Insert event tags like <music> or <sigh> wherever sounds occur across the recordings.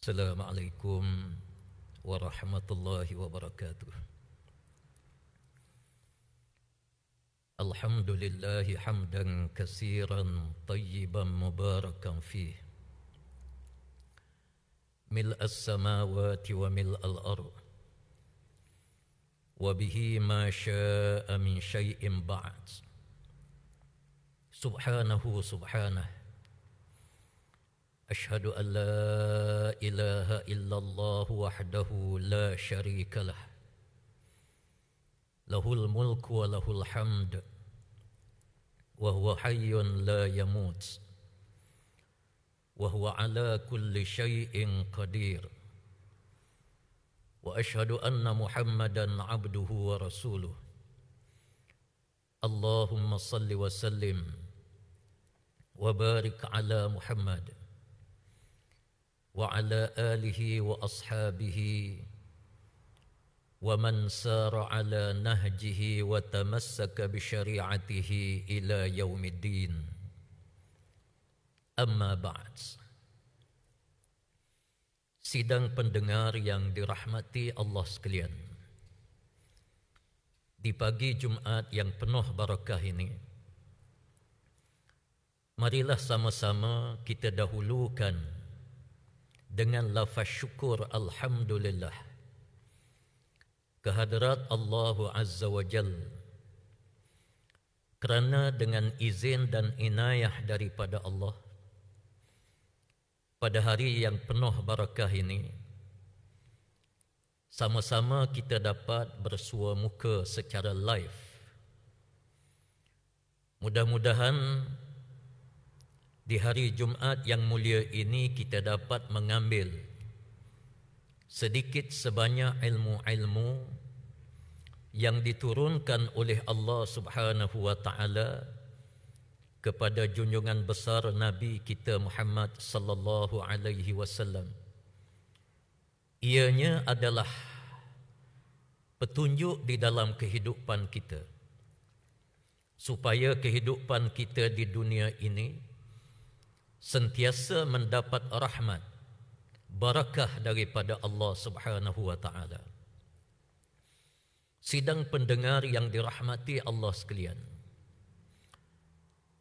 السلام عليكم ورحمة الله وبركاته الحمد لله حمدا كثيرا طيبا مباركا فيه ملء السماوات وملء الأرض وبه ما شاء من شيء بعد سبحانه سبحانه أشهد أن لا إله إلا الله وحده لا شريك له له الملك وله الحمد وهو حي لا يموت وهو على كل شيء قدير وأشهد أن محمدا عبده ورسوله اللهم صل وسلم وبارك على محمد وعلى آله وأصحابه ومن سار على نهجه وتمسك بشريعته إلى يوم الدين أما بعد Sidang pendengar yang dirahmati Allah sekalian Di pagi Jumat yang penuh barakah ini Marilah sama-sama kita dahulukan dengan lafaz syukur alhamdulillah kehadrat Allah Azza wa Jal kerana dengan izin dan inayah daripada Allah pada hari yang penuh barakah ini sama-sama kita dapat bersua muka secara live mudah-mudahan di hari Jumaat yang mulia ini kita dapat mengambil sedikit sebanyak ilmu-ilmu yang diturunkan oleh Allah Subhanahu wa taala kepada junjungan besar Nabi kita Muhammad sallallahu alaihi wasallam. Ianya adalah petunjuk di dalam kehidupan kita. Supaya kehidupan kita di dunia ini sentiasa mendapat rahmat barakah daripada Allah Subhanahu wa taala. Sidang pendengar yang dirahmati Allah sekalian.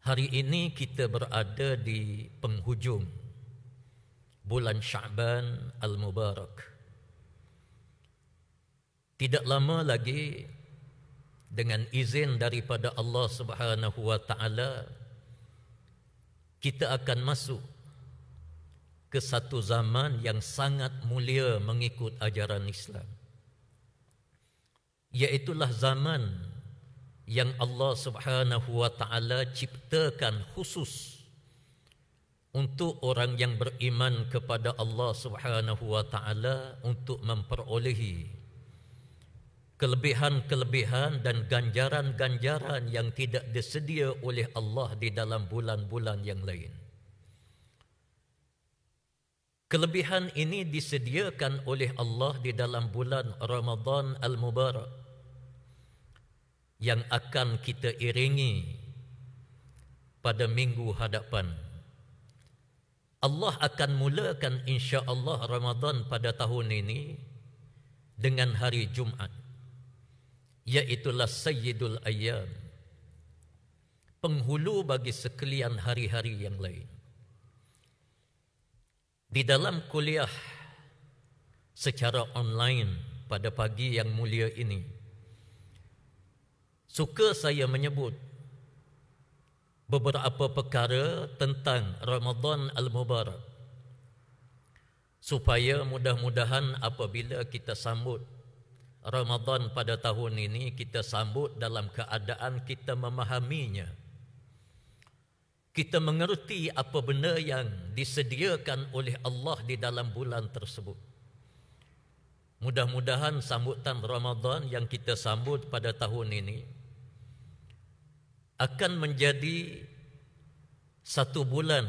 Hari ini kita berada di penghujung bulan Syaban al-Mubarak. Tidak lama lagi dengan izin daripada Allah Subhanahu wa taala kita akan masuk ke satu zaman yang sangat mulia mengikut ajaran Islam. Iaitulah zaman yang Allah Subhanahu wa taala ciptakan khusus untuk orang yang beriman kepada Allah Subhanahu wa taala untuk memperolehi kelebihan-kelebihan dan ganjaran-ganjaran yang tidak disedia oleh Allah di dalam bulan-bulan yang lain. Kelebihan ini disediakan oleh Allah di dalam bulan Ramadan Al-Mubarak yang akan kita iringi pada minggu hadapan. Allah akan mulakan insya-Allah Ramadan pada tahun ini dengan hari Jumaat. Iaitulah Sayyidul Ayyam Penghulu bagi sekalian hari-hari yang lain Di dalam kuliah Secara online pada pagi yang mulia ini Suka saya menyebut Beberapa perkara tentang Ramadan Al-Mubarak Supaya mudah-mudahan apabila kita sambut Ramadan pada tahun ini kita sambut dalam keadaan kita memahaminya. Kita mengerti apa benda yang disediakan oleh Allah di dalam bulan tersebut. Mudah-mudahan sambutan Ramadan yang kita sambut pada tahun ini akan menjadi satu bulan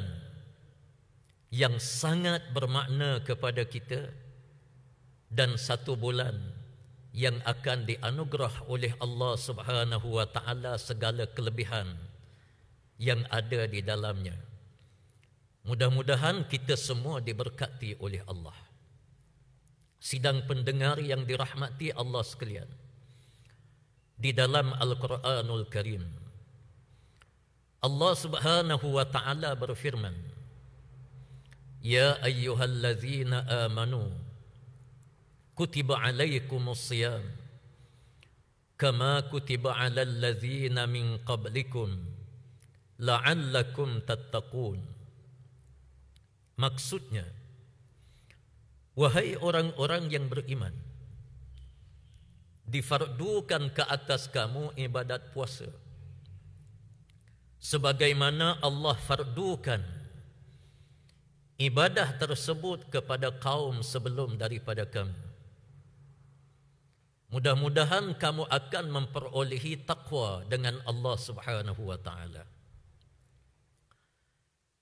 yang sangat bermakna kepada kita dan satu bulan yang akan dianugerah oleh Allah Subhanahu wa taala segala kelebihan yang ada di dalamnya. Mudah-mudahan kita semua diberkati oleh Allah. Sidang pendengar yang dirahmati Allah sekalian. Di dalam Al-Quranul Karim. Allah Subhanahu wa taala berfirman. Ya ayyuhallazina amanu كتب عليكم الصيام كما كتب على الذين من قبلكم لعلكم تتقون maksudnya wahai orang-orang yang beriman difardukan ke atas kamu ibadat puasa sebagaimana Allah fardukan ibadah tersebut kepada kaum sebelum daripada kamu Mudah-mudahan kamu akan memperolehi taqwa dengan Allah Subhanahu wa taala.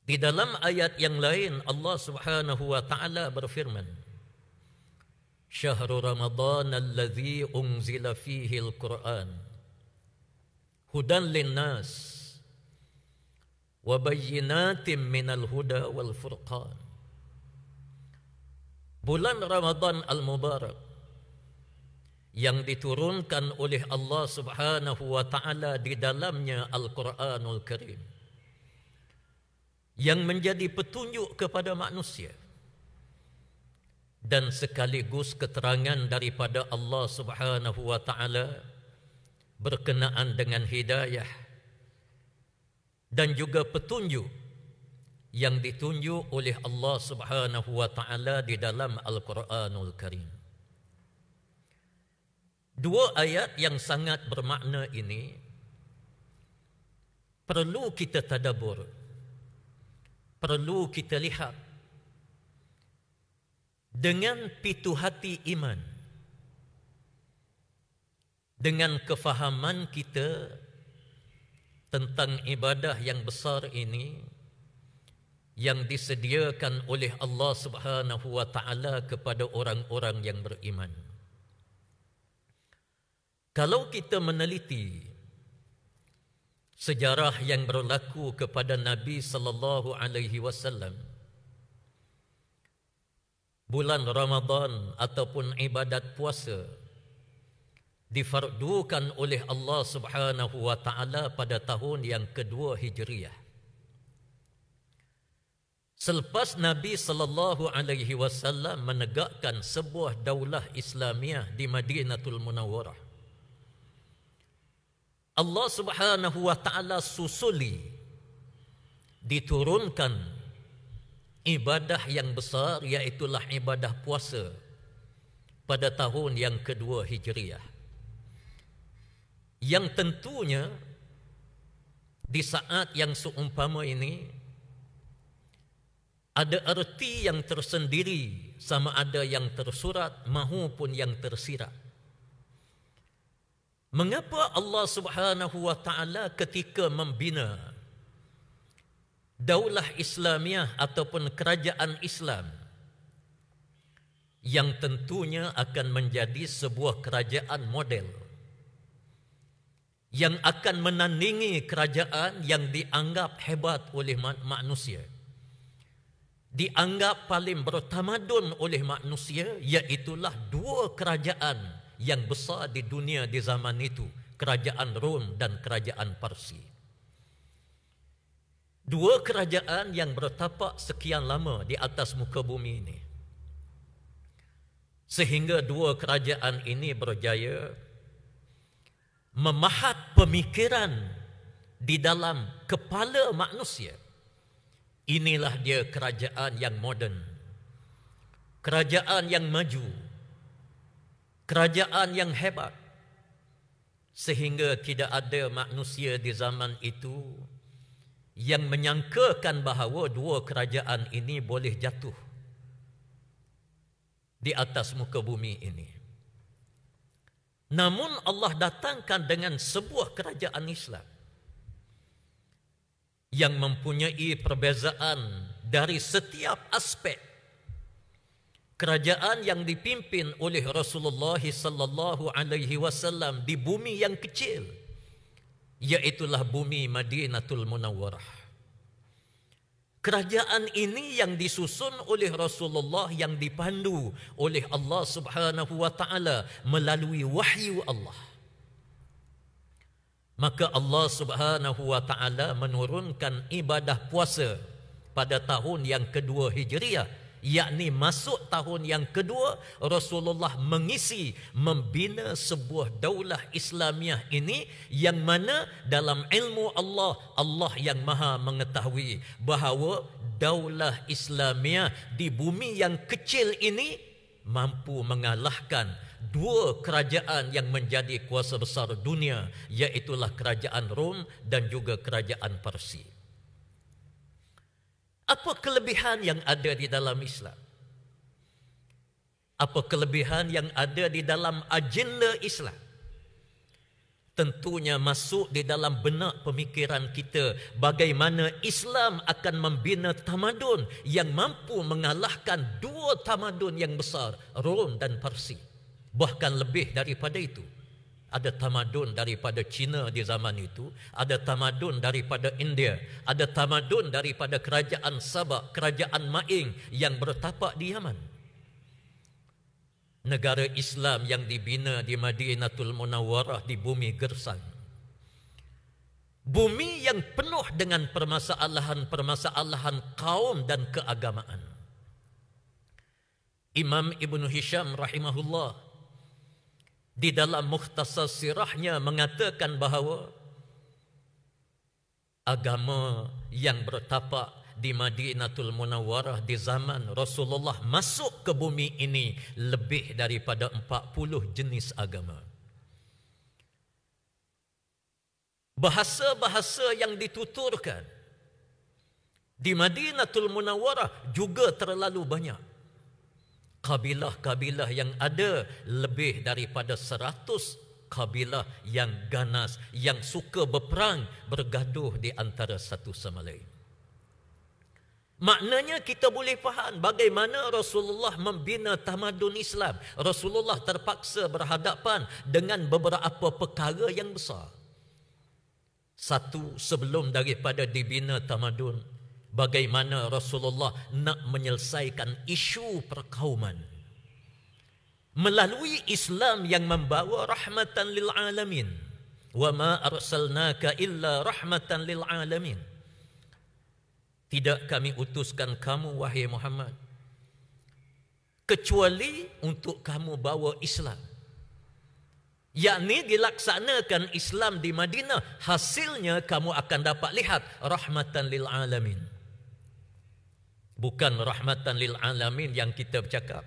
Di dalam ayat yang lain Allah Subhanahu wa taala berfirman Syahrul Ramadhan alladhi unzila fihi al-Quran hudan linnas wabayyinatim bayyinatin minal huda wal furqan Bulan Ramadhan al-Mubarak yang diturunkan oleh Allah Subhanahu wa taala di dalamnya Al-Qur'anul Karim yang menjadi petunjuk kepada manusia dan sekaligus keterangan daripada Allah Subhanahu wa taala berkenaan dengan hidayah dan juga petunjuk yang ditunjuk oleh Allah Subhanahu wa taala di dalam Al-Qur'anul Karim Dua ayat yang sangat bermakna ini perlu kita tadabur, Perlu kita lihat dengan pitu hati iman. Dengan kefahaman kita tentang ibadah yang besar ini yang disediakan oleh Allah Subhanahu wa taala kepada orang-orang yang beriman. Kalau kita meneliti sejarah yang berlaku kepada Nabi sallallahu alaihi wasallam bulan Ramadan ataupun ibadat puasa difardukan oleh Allah Subhanahu wa taala pada tahun yang kedua Hijriah. Selepas Nabi sallallahu alaihi wasallam menegakkan sebuah daulah Islamiah di Madinatul Munawwarah. Allah Subhanahu wa taala susuli diturunkan ibadah yang besar iaitu ibadah puasa pada tahun yang kedua Hijriah. Yang tentunya di saat yang seumpama ini ada erti yang tersendiri sama ada yang tersurat maupun yang tersirat. Mengapa Allah Subhanahu wa taala ketika membina daulah Islamiah ataupun kerajaan Islam yang tentunya akan menjadi sebuah kerajaan model yang akan menandingi kerajaan yang dianggap hebat oleh manusia dianggap paling bertamadun oleh manusia iaitu dua kerajaan yang besar di dunia di zaman itu, kerajaan Rom dan kerajaan Parsi. Dua kerajaan yang bertapak sekian lama di atas muka bumi ini. Sehingga dua kerajaan ini berjaya memahat pemikiran di dalam kepala manusia. Inilah dia kerajaan yang moden. Kerajaan yang maju. Kerajaan yang maju kerajaan yang hebat sehingga tidak ada manusia di zaman itu yang menyangkakan bahawa dua kerajaan ini boleh jatuh di atas muka bumi ini namun Allah datangkan dengan sebuah kerajaan Islam yang mempunyai perbezaan dari setiap aspek kerajaan yang dipimpin oleh Rasulullah sallallahu alaihi wasallam di bumi yang kecil yaitulah bumi Madinatul Munawwarah. Kerajaan ini yang disusun oleh Rasulullah yang dipandu oleh Allah Subhanahu wa taala melalui wahyu Allah. Maka Allah Subhanahu wa taala menurunkan ibadah puasa pada tahun yang kedua Hijriah yakni masuk tahun yang kedua Rasulullah mengisi membina sebuah daulah Islamiah ini yang mana dalam ilmu Allah Allah yang Maha mengetahui bahawa daulah Islamiah di bumi yang kecil ini mampu mengalahkan dua kerajaan yang menjadi kuasa besar dunia iaitu kerajaan Rom dan juga kerajaan Persia apa kelebihan yang ada di dalam Islam? Apa kelebihan yang ada di dalam agenda Islam? Tentunya masuk di dalam benak pemikiran kita bagaimana Islam akan membina tamadun yang mampu mengalahkan dua tamadun yang besar, Rom dan Parsi. Bahkan lebih daripada itu, ada tamadun daripada Cina di zaman itu, ada tamadun daripada India, ada tamadun daripada kerajaan Sabah, kerajaan Maing yang bertapak di Yaman. Negara Islam yang dibina di Madinatul Munawwarah di bumi Gersang. Bumi yang penuh dengan permasalahan-permasalahan kaum dan keagamaan. Imam Ibn Hisham rahimahullah di dalam mukhtasar sirahnya mengatakan bahawa agama yang bertapa di Madinatul Munawarah di zaman Rasulullah masuk ke bumi ini lebih daripada 40 jenis agama. Bahasa-bahasa yang dituturkan di Madinatul Munawarah juga terlalu banyak kabilah-kabilah yang ada lebih daripada seratus kabilah yang ganas, yang suka berperang, bergaduh di antara satu sama lain. Maknanya kita boleh faham bagaimana Rasulullah membina tamadun Islam. Rasulullah terpaksa berhadapan dengan beberapa perkara yang besar. Satu sebelum daripada dibina tamadun bagaimana Rasulullah nak menyelesaikan isu perkauman melalui Islam yang membawa rahmatan lil alamin wa ma arsalnaka illa rahmatan lil alamin tidak kami utuskan kamu wahai Muhammad kecuali untuk kamu bawa Islam yakni dilaksanakan Islam di Madinah hasilnya kamu akan dapat lihat rahmatan lil alamin bukan rahmatan lil alamin yang kita bercakap.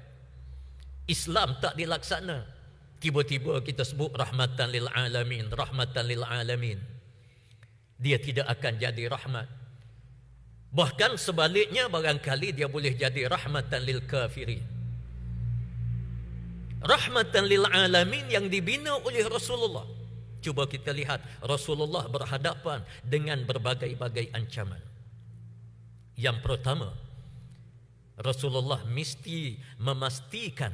Islam tak dilaksana. Tiba-tiba kita sebut rahmatan lil alamin, rahmatan lil alamin. Dia tidak akan jadi rahmat. Bahkan sebaliknya barangkali dia boleh jadi rahmatan lil kafirin. Rahmatan lil alamin yang dibina oleh Rasulullah. Cuba kita lihat Rasulullah berhadapan dengan berbagai-bagai ancaman. Yang pertama, Rasulullah mesti memastikan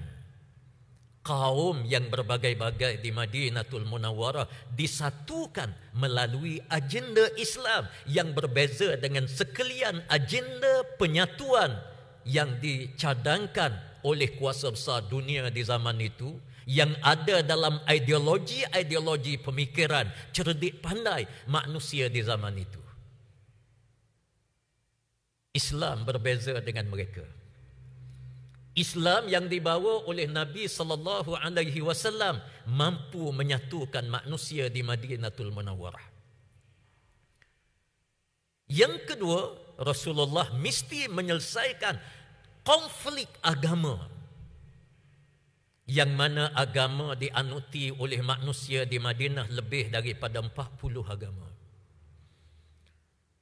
kaum yang berbagai-bagai di Madinatul Munawwarah disatukan melalui agenda Islam yang berbeza dengan sekalian agenda penyatuan yang dicadangkan oleh kuasa besar dunia di zaman itu yang ada dalam ideologi-ideologi pemikiran cerdik pandai manusia di zaman itu. Islam berbeza dengan mereka. Islam yang dibawa oleh Nabi sallallahu alaihi wasallam mampu menyatukan manusia di Madinatul Munawwarah. Yang kedua, Rasulullah mesti menyelesaikan konflik agama. Yang mana agama dianuti oleh manusia di Madinah lebih daripada 40 agama.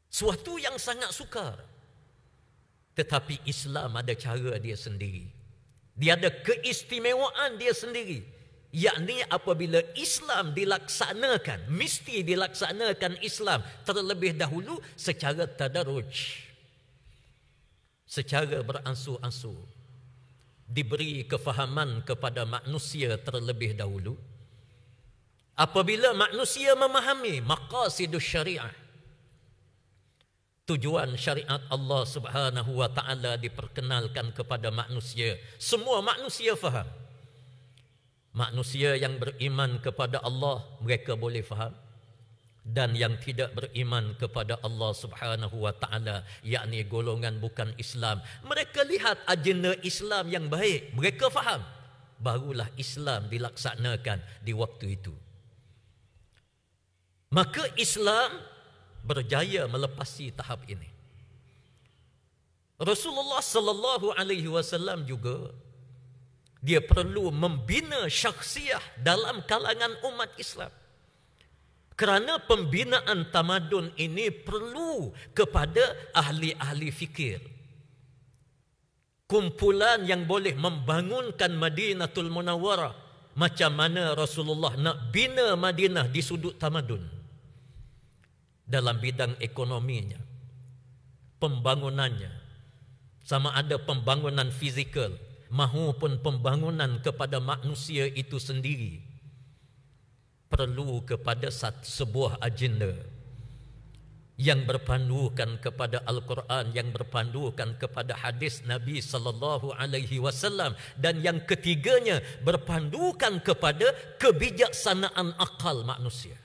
Suatu yang sangat sukar. Tetapi Islam ada cara dia sendiri. Dia ada keistimewaan dia sendiri. Yakni apabila Islam dilaksanakan, mesti dilaksanakan Islam terlebih dahulu secara tadaruj. Secara beransur-ansur. Diberi kefahaman kepada manusia terlebih dahulu. Apabila manusia memahami maqasidus syariah tujuan syariat Allah Subhanahu wa taala diperkenalkan kepada manusia semua manusia faham manusia yang beriman kepada Allah mereka boleh faham dan yang tidak beriman kepada Allah Subhanahu wa taala yakni golongan bukan Islam mereka lihat agenda Islam yang baik mereka faham barulah Islam dilaksanakan di waktu itu maka Islam berjaya melepasi tahap ini. Rasulullah sallallahu alaihi wasallam juga dia perlu membina syakhsiah dalam kalangan umat Islam. Kerana pembinaan tamadun ini perlu kepada ahli-ahli fikir. Kumpulan yang boleh membangunkan Madinatul Munawwarah macam mana Rasulullah nak bina Madinah di sudut tamadun dalam bidang ekonominya, pembangunannya, sama ada pembangunan fizikal maupun pembangunan kepada manusia itu sendiri, perlu kepada satu sebuah agenda yang berpandukan kepada Al-Quran, yang berpandukan kepada hadis Nabi Sallallahu Alaihi Wasallam, dan yang ketiganya berpandukan kepada kebijaksanaan akal manusia.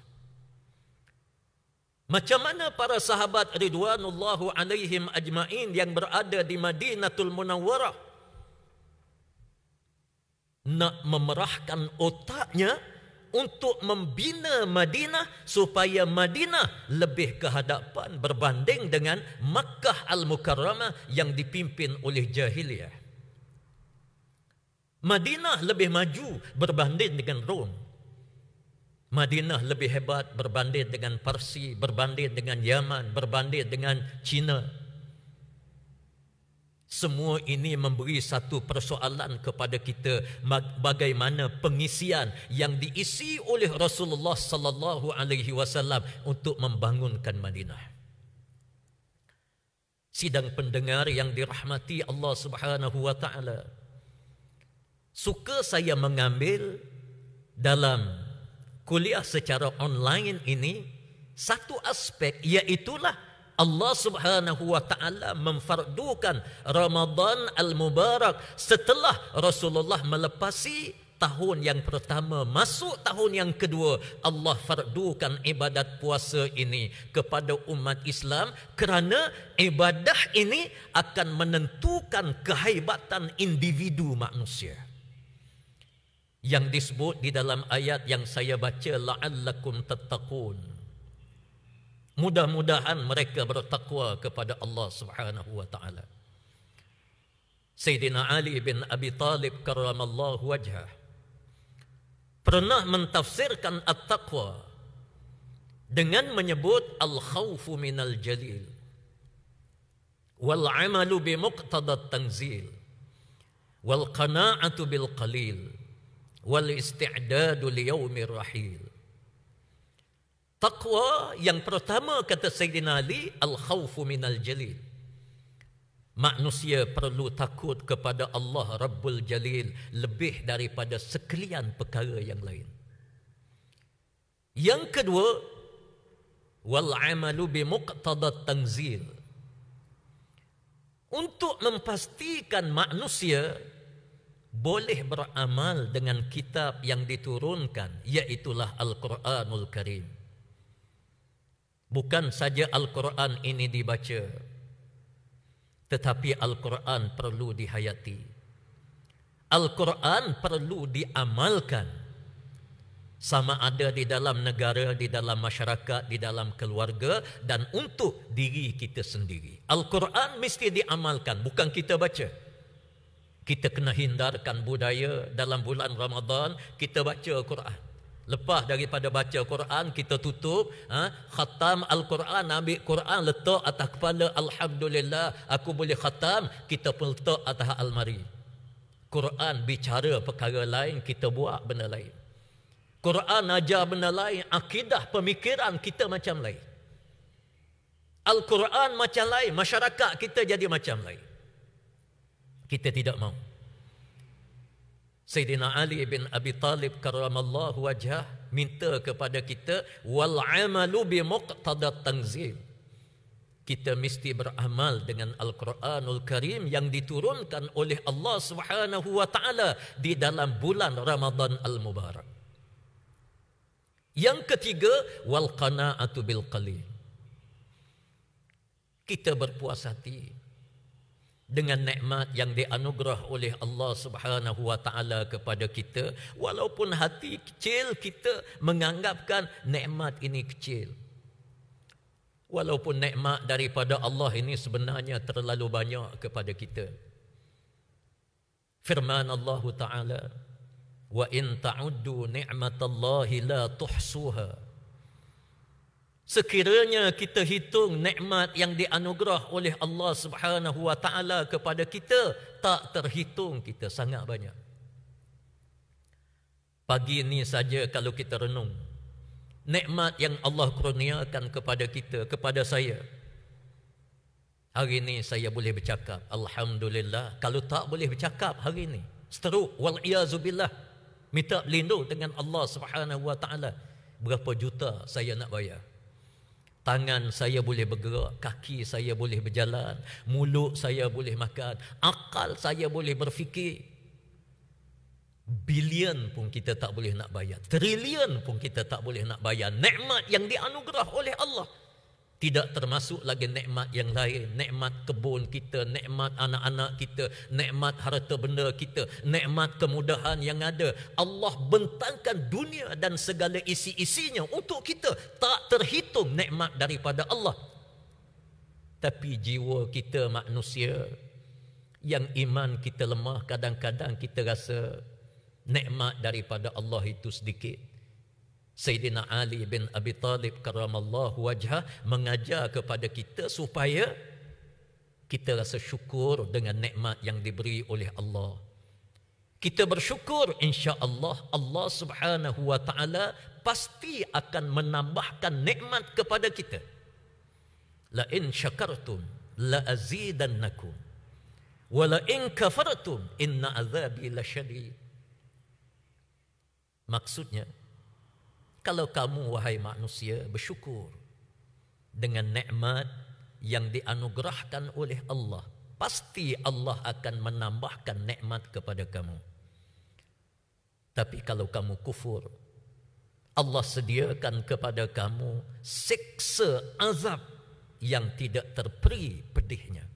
Macam mana para sahabat Ridwanullahu alaihim ajma'in yang berada di Madinatul Munawwarah nak memerahkan otaknya untuk membina Madinah supaya Madinah lebih kehadapan berbanding dengan Makkah Al-Mukarramah yang dipimpin oleh jahiliyah. Madinah lebih maju berbanding dengan Rom Madinah lebih hebat berbanding dengan Parsi, berbanding dengan Yaman, berbanding dengan China. Semua ini memberi satu persoalan kepada kita bagaimana pengisian yang diisi oleh Rasulullah sallallahu alaihi wasallam untuk membangunkan Madinah. Sidang pendengar yang dirahmati Allah Subhanahu wa taala. Suka saya mengambil dalam kuliah secara online ini satu aspek iaitulah Allah Subhanahu wa taala memfardukan Ramadan al-Mubarak setelah Rasulullah melepasi tahun yang pertama masuk tahun yang kedua Allah fardukan ibadat puasa ini kepada umat Islam kerana ibadah ini akan menentukan kehebatan individu manusia yang disebut di dalam ayat yang saya baca la'allakum tattaqun mudah-mudahan mereka bertakwa kepada Allah Subhanahu wa taala Sayyidina Ali bin Abi Talib karramallahu wajhah pernah mentafsirkan at-taqwa dengan menyebut al-khawfu minal jalil wal 'amalu bi muqtada tanzil wal qana'atu bil qalil wal isti'dadu li yaumir rahil taqwa yang pertama kata sayyidina ali al khaufu minal jalil manusia perlu takut kepada Allah Rabbul Jalil lebih daripada sekalian perkara yang lain yang kedua wal amalu bi muqtada tanzil untuk memastikan manusia boleh beramal dengan kitab yang diturunkan yaitulah Al-Quranul Karim. Bukan saja Al-Quran ini dibaca tetapi Al-Quran perlu dihayati. Al-Quran perlu diamalkan. Sama ada di dalam negara, di dalam masyarakat, di dalam keluarga dan untuk diri kita sendiri. Al-Quran mesti diamalkan, bukan kita baca. Al-Quran kita kena hindarkan budaya dalam bulan Ramadan kita baca Quran lepas daripada baca Quran kita tutup ha? khatam Al-Quran ambil Quran letak atas kepala Alhamdulillah aku boleh khatam kita pun letak atas almari Quran bicara perkara lain kita buat benda lain Quran ajar benda lain akidah pemikiran kita macam lain Al-Quran macam lain masyarakat kita jadi macam lain kita tidak mau. Sayyidina Ali bin Abi Talib karamallahu wajah minta kepada kita wal amalu bi muqtada tanzil. Kita mesti beramal dengan Al-Quranul Karim yang diturunkan oleh Allah Subhanahu wa taala di dalam bulan Ramadan Al-Mubarak. Yang ketiga wal qanaatu bil qalil. Kita berpuas hati dengan nikmat yang dianugerah oleh Allah Subhanahu wa taala kepada kita walaupun hati kecil kita menganggapkan nikmat ini kecil walaupun nikmat daripada Allah ini sebenarnya terlalu banyak kepada kita firman Allah taala wa in ta'uddu ni'matallahi la tuhsuha Sekiranya kita hitung nikmat yang dianugerah oleh Allah Subhanahu Wa Taala kepada kita tak terhitung kita sangat banyak. Pagi ini saja kalau kita renung nikmat yang Allah kurniakan kepada kita kepada saya. Hari ini saya boleh bercakap alhamdulillah kalau tak boleh bercakap hari ini seteruk wal iazu minta lindung dengan Allah Subhanahu Wa Taala berapa juta saya nak bayar Tangan saya boleh bergerak, kaki saya boleh berjalan, mulut saya boleh makan, akal saya boleh berfikir. Bilion pun kita tak boleh nak bayar, trilion pun kita tak boleh nak bayar. Nekmat yang dianugerah oleh Allah tidak termasuk lagi nikmat yang lain. Nikmat kebun kita, nikmat anak-anak kita, nikmat harta benda kita, nikmat kemudahan yang ada. Allah bentangkan dunia dan segala isi-isinya untuk kita. Tak terhitung nikmat daripada Allah. Tapi jiwa kita manusia yang iman kita lemah, kadang-kadang kita rasa nikmat daripada Allah itu sedikit. Sayyidina Ali bin Abi Talib karamallahu wajah mengajar kepada kita supaya kita rasa syukur dengan nikmat yang diberi oleh Allah. Kita bersyukur insya-Allah Allah Subhanahu wa taala pasti akan menambahkan nikmat kepada kita. La in syakartum la azidannakum wa la in kafartum inna azabi lasyadid. Maksudnya kalau kamu wahai manusia bersyukur dengan nikmat yang dianugerahkan oleh Allah, pasti Allah akan menambahkan nikmat kepada kamu. Tapi kalau kamu kufur, Allah sediakan kepada kamu siksa azab yang tidak terperi pedihnya.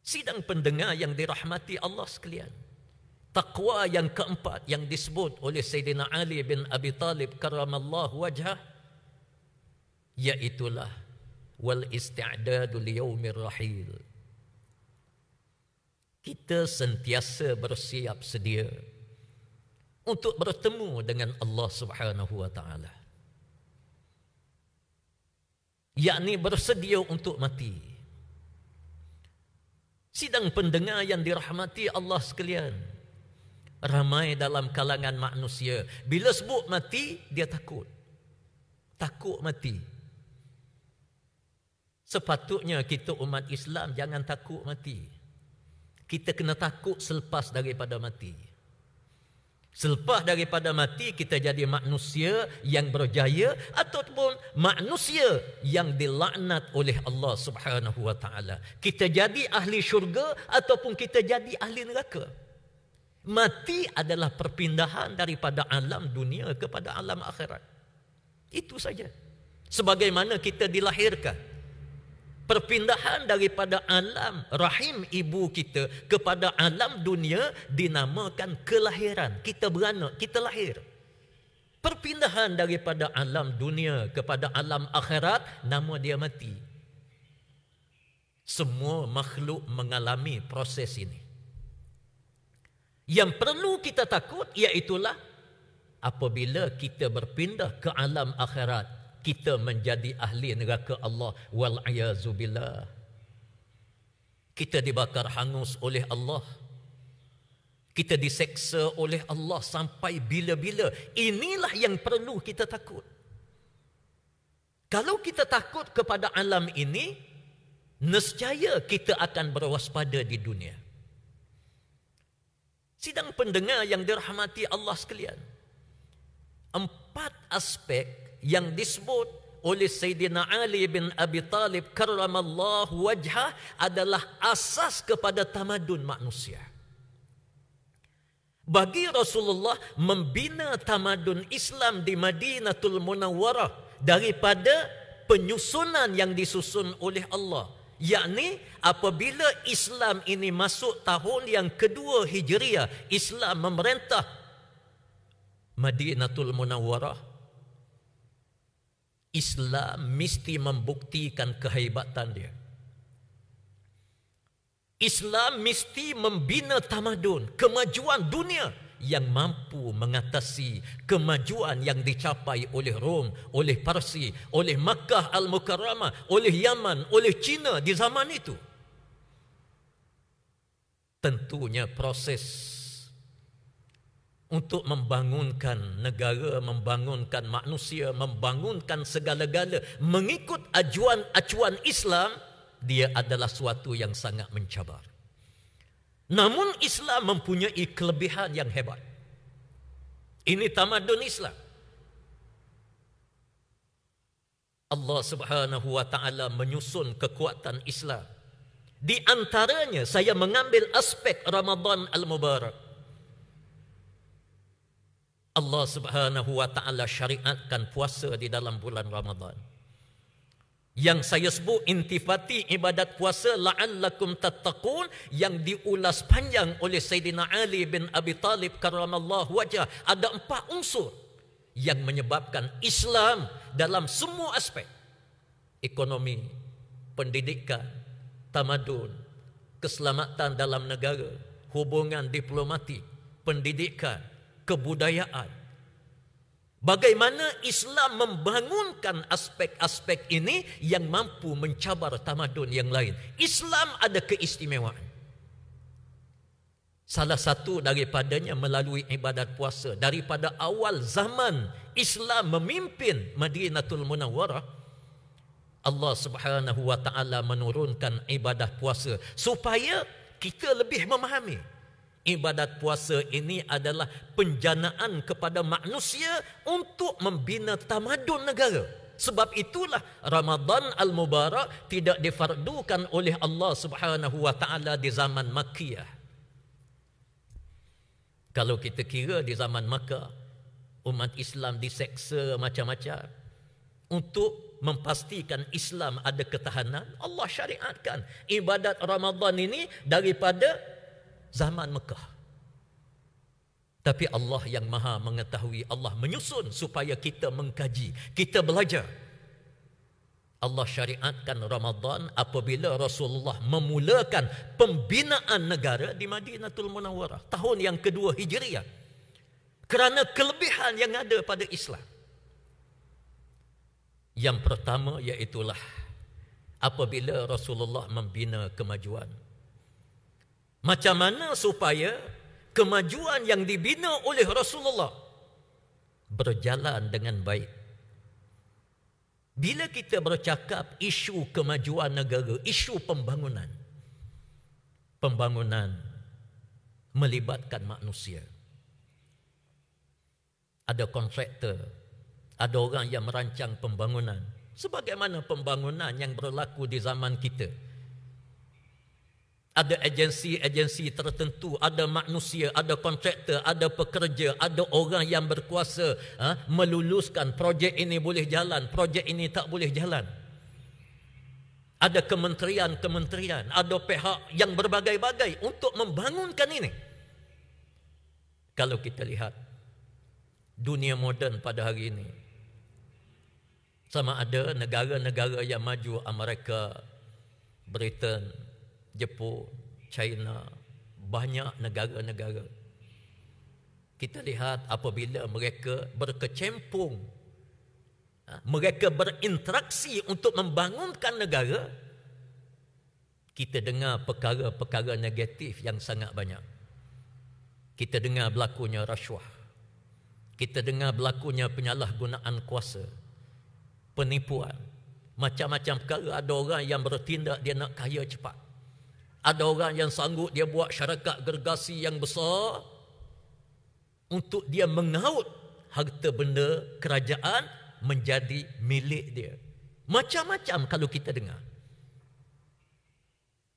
Sidang pendengar yang dirahmati Allah sekalian. Taqwa yang keempat yang disebut oleh Sayyidina Ali bin Abi Talib karamallahu wajah yaitulah wal isti'dadu liyaumir rahil. Kita sentiasa bersiap sedia untuk bertemu dengan Allah Subhanahu wa taala. Yakni bersedia untuk mati. Sidang pendengar yang dirahmati Allah sekalian, ramai dalam kalangan manusia. Bila sebut mati, dia takut. Takut mati. Sepatutnya kita umat Islam jangan takut mati. Kita kena takut selepas daripada mati. Selepas daripada mati kita jadi manusia yang berjaya ataupun manusia yang dilaknat oleh Allah Subhanahu wa taala. Kita jadi ahli syurga ataupun kita jadi ahli neraka. Mati adalah perpindahan daripada alam dunia kepada alam akhirat. Itu saja. Sebagaimana kita dilahirkan. Perpindahan daripada alam rahim ibu kita kepada alam dunia dinamakan kelahiran. Kita beranak, kita lahir. Perpindahan daripada alam dunia kepada alam akhirat, nama dia mati. Semua makhluk mengalami proses ini. Yang perlu kita takut ialah apabila kita berpindah ke alam akhirat, kita menjadi ahli neraka Allah wal Kita dibakar hangus oleh Allah. Kita diseksa oleh Allah sampai bila-bila. Inilah yang perlu kita takut. Kalau kita takut kepada alam ini, nescaya kita akan berwaspada di dunia. Sidang pendengar yang dirahmati Allah sekalian. Empat aspek yang disebut oleh Sayyidina Ali bin Abi Talib karramallahu wajhah adalah asas kepada tamadun manusia. Bagi Rasulullah membina tamadun Islam di Madinatul Munawwarah daripada penyusunan yang disusun oleh Allah yakni apabila Islam ini masuk tahun yang kedua Hijriah Islam memerintah Madinatul Munawwarah Islam mesti membuktikan kehebatan dia Islam mesti membina tamadun kemajuan dunia yang mampu mengatasi kemajuan yang dicapai oleh Rom, oleh Parsi, oleh Makkah Al-Mukarramah, oleh Yaman, oleh China di zaman itu. Tentunya proses untuk membangunkan negara, membangunkan manusia, membangunkan segala-gala mengikut ajuan-acuan Islam, dia adalah suatu yang sangat mencabar. Namun Islam mempunyai kelebihan yang hebat. Ini tamadun Islam. Allah Subhanahu wa taala menyusun kekuatan Islam. Di antaranya saya mengambil aspek Ramadan al-Mubarak. Allah Subhanahu wa taala syariatkan puasa di dalam bulan Ramadan yang saya sebut intifati ibadat puasa la'allakum tattaqun yang diulas panjang oleh Sayyidina Ali bin Abi Talib karamallahu wajah ada empat unsur yang menyebabkan Islam dalam semua aspek ekonomi, pendidikan, tamadun, keselamatan dalam negara, hubungan diplomatik, pendidikan, kebudayaan, Bagaimana Islam membangunkan aspek-aspek ini yang mampu mencabar tamadun yang lain. Islam ada keistimewaan. Salah satu daripadanya melalui ibadat puasa. Daripada awal zaman Islam memimpin Madinatul Munawwarah. Allah Subhanahu wa taala menurunkan ibadah puasa supaya kita lebih memahami Ibadat puasa ini adalah penjanaan kepada manusia untuk membina tamadun negara. Sebab itulah Ramadan Al-Mubarak tidak difardukan oleh Allah Subhanahu Wa Taala di zaman Makkiyah. Kalau kita kira di zaman Makkah, umat Islam diseksa macam-macam untuk memastikan Islam ada ketahanan, Allah syariatkan ibadat Ramadan ini daripada zaman Mekah. Tapi Allah yang maha mengetahui, Allah menyusun supaya kita mengkaji, kita belajar. Allah syariatkan Ramadan apabila Rasulullah memulakan pembinaan negara di Madinatul Munawarah. Tahun yang kedua Hijriah. Kerana kelebihan yang ada pada Islam. Yang pertama iaitulah apabila Rasulullah membina kemajuan macam mana supaya kemajuan yang dibina oleh Rasulullah berjalan dengan baik. Bila kita bercakap isu kemajuan negara, isu pembangunan. Pembangunan melibatkan manusia. Ada kontraktor, ada orang yang merancang pembangunan. Sebagaimana pembangunan yang berlaku di zaman kita. Kita ada agensi-agensi tertentu, ada manusia, ada kontraktor, ada pekerja, ada orang yang berkuasa ha, meluluskan projek ini boleh jalan, projek ini tak boleh jalan. Ada kementerian-kementerian, ada pihak yang berbagai-bagai untuk membangunkan ini. Kalau kita lihat dunia moden pada hari ini, sama ada negara-negara yang maju, Amerika, Britain, Jepun, China, banyak negara-negara. Kita lihat apabila mereka berkecempung, ha, mereka berinteraksi untuk membangunkan negara, kita dengar perkara-perkara negatif yang sangat banyak. Kita dengar berlakunya rasuah. Kita dengar berlakunya penyalahgunaan kuasa. Penipuan. Macam-macam perkara ada orang yang bertindak dia nak kaya cepat ada orang yang sanggup dia buat syarikat gergasi yang besar untuk dia mengaut harta benda kerajaan menjadi milik dia. Macam-macam kalau kita dengar.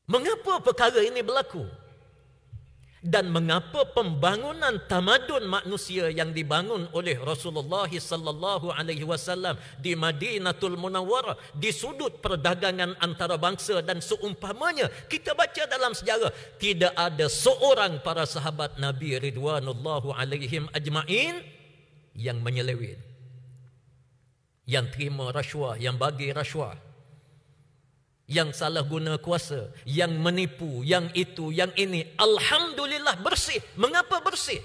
Mengapa perkara ini berlaku? dan mengapa pembangunan tamadun manusia yang dibangun oleh Rasulullah sallallahu alaihi wasallam di Madinatul Munawwarah di sudut perdagangan antara bangsa dan seumpamanya kita baca dalam sejarah tidak ada seorang para sahabat Nabi ridwanullahi alaihim ajmain yang menyelewit yang terima rasuah yang bagi rasuah yang salah guna kuasa, yang menipu, yang itu, yang ini. Alhamdulillah bersih. Mengapa bersih?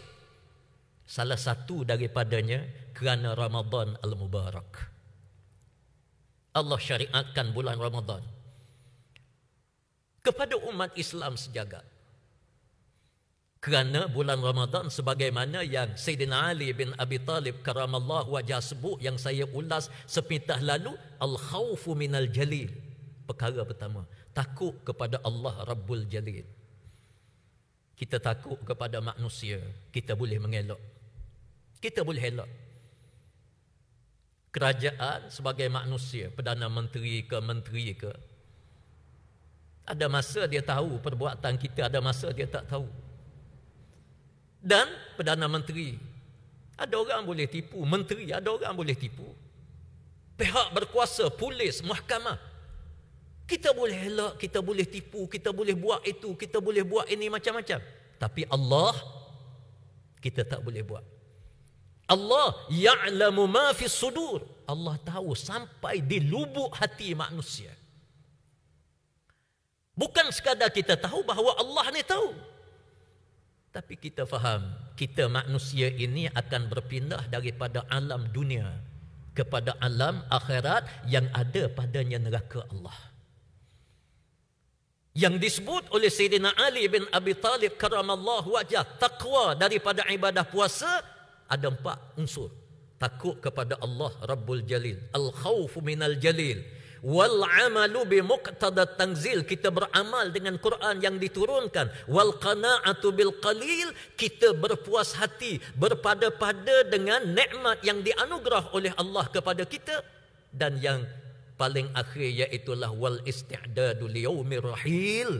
Salah satu daripadanya kerana Ramadan Al-Mubarak. Allah syariatkan bulan Ramadan. Kepada umat Islam sejaga. Kerana bulan Ramadan sebagaimana yang Sayyidina Ali bin Abi Talib karamallahu wajah sebut yang saya ulas sepintah lalu. Al-khawfu minal jalil perkara pertama takut kepada Allah Rabbul Jalil kita takut kepada manusia kita boleh mengelak kita boleh elak kerajaan sebagai manusia perdana menteri ke menteri ke ada masa dia tahu perbuatan kita ada masa dia tak tahu dan perdana menteri ada orang boleh tipu menteri ada orang boleh tipu pihak berkuasa polis mahkamah kita boleh helak, kita boleh tipu, kita boleh buat itu, kita boleh buat ini macam-macam. Tapi Allah kita tak boleh buat. Allah ya'lamu ma fi sudur. Allah tahu sampai di lubuk hati manusia. Bukan sekadar kita tahu bahawa Allah ni tahu. Tapi kita faham, kita manusia ini akan berpindah daripada alam dunia kepada alam akhirat yang ada padanya neraka Allah yang disebut oleh Sayyidina Ali bin Abi Talib karamallahu wajah takwa daripada ibadah puasa ada empat unsur takut kepada Allah Rabbul Jalil al khawfu minal jalil wal amalu bi muqtada tangzil kita beramal dengan Quran yang diturunkan wal qanaatu bil qalil kita berpuas hati berpada-pada dengan nikmat yang dianugerah oleh Allah kepada kita dan yang paling akhir iaitu wal isti'dadu liyaumir rahil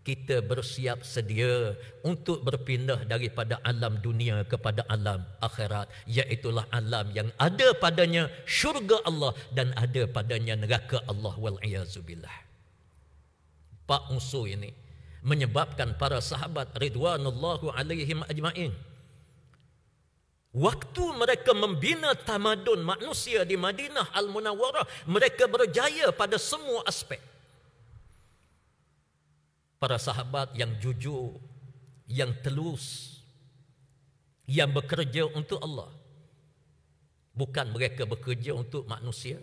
kita bersiap sedia untuk berpindah daripada alam dunia kepada alam akhirat iaitu alam yang ada padanya syurga Allah dan ada padanya neraka Allah wal iazubillah pak unsur ini menyebabkan para sahabat ridwanullahu alaihim ajmain Waktu mereka membina tamadun manusia di Madinah al Munawwarah mereka berjaya pada semua aspek. Para sahabat yang jujur, yang telus, yang bekerja untuk Allah. Bukan mereka bekerja untuk manusia.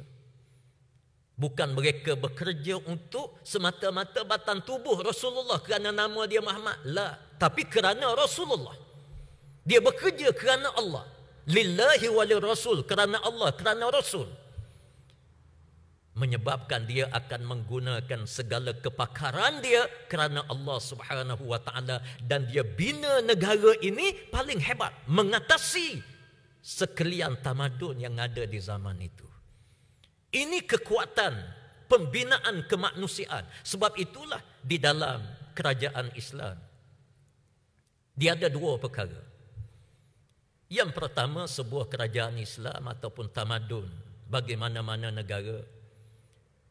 Bukan mereka bekerja untuk semata-mata batan tubuh Rasulullah kerana nama dia Muhammad. La. Tapi kerana Rasulullah. Dia bekerja kerana Allah. Lillahi wali rasul. Kerana Allah, kerana rasul. Menyebabkan dia akan menggunakan segala kepakaran dia kerana Allah subhanahu wa ta'ala. Dan dia bina negara ini paling hebat. Mengatasi sekalian tamadun yang ada di zaman itu. Ini kekuatan pembinaan kemanusiaan. Sebab itulah di dalam kerajaan Islam. Dia ada dua perkara. Yang pertama sebuah kerajaan Islam ataupun tamadun bagaimana mana-mana negara.